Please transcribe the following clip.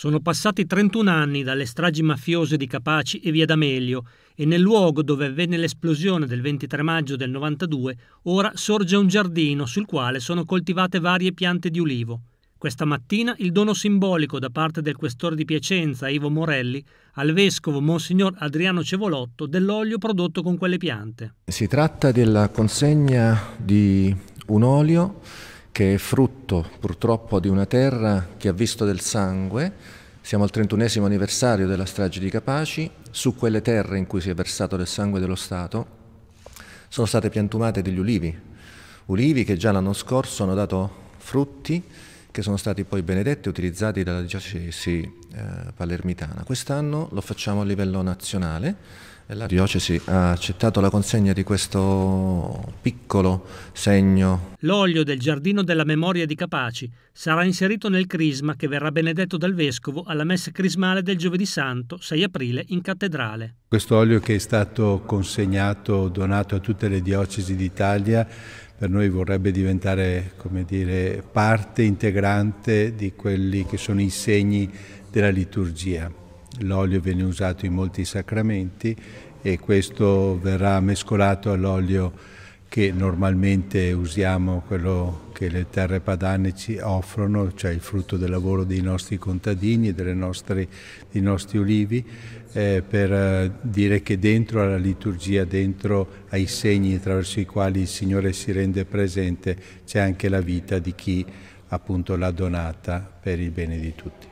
Sono passati 31 anni dalle stragi mafiose di Capaci e Via D'Amelio e nel luogo dove avvenne l'esplosione del 23 maggio del 92 ora sorge un giardino sul quale sono coltivate varie piante di ulivo. Questa mattina il dono simbolico da parte del questore di Piacenza Ivo Morelli al vescovo Monsignor Adriano Cevolotto dell'olio prodotto con quelle piante. Si tratta della consegna di un olio che è frutto purtroppo di una terra che ha visto del sangue. Siamo al 31 anniversario della strage di Capaci, su quelle terre in cui si è versato del sangue dello Stato sono state piantumate degli ulivi, ulivi che già l'anno scorso hanno dato frutti che sono stati poi benedetti e utilizzati dalla diocesi eh, palermitana. Quest'anno lo facciamo a livello nazionale la diocesi ha accettato la consegna di questo piccolo segno. L'olio del giardino della memoria di Capaci sarà inserito nel crisma che verrà benedetto dal vescovo alla messa crismale del giovedì santo 6 aprile in cattedrale. Questo olio che è stato consegnato, donato a tutte le diocesi d'Italia, per noi vorrebbe diventare dire, parte integrante di quelli che sono i segni della liturgia. L'olio viene usato in molti sacramenti e questo verrà mescolato all'olio che normalmente usiamo, quello che le terre padane ci offrono, cioè il frutto del lavoro dei nostri contadini e nostre, dei nostri ulivi, eh, per eh, dire che dentro alla liturgia, dentro ai segni attraverso i quali il Signore si rende presente, c'è anche la vita di chi appunto l'ha donata per il bene di tutti.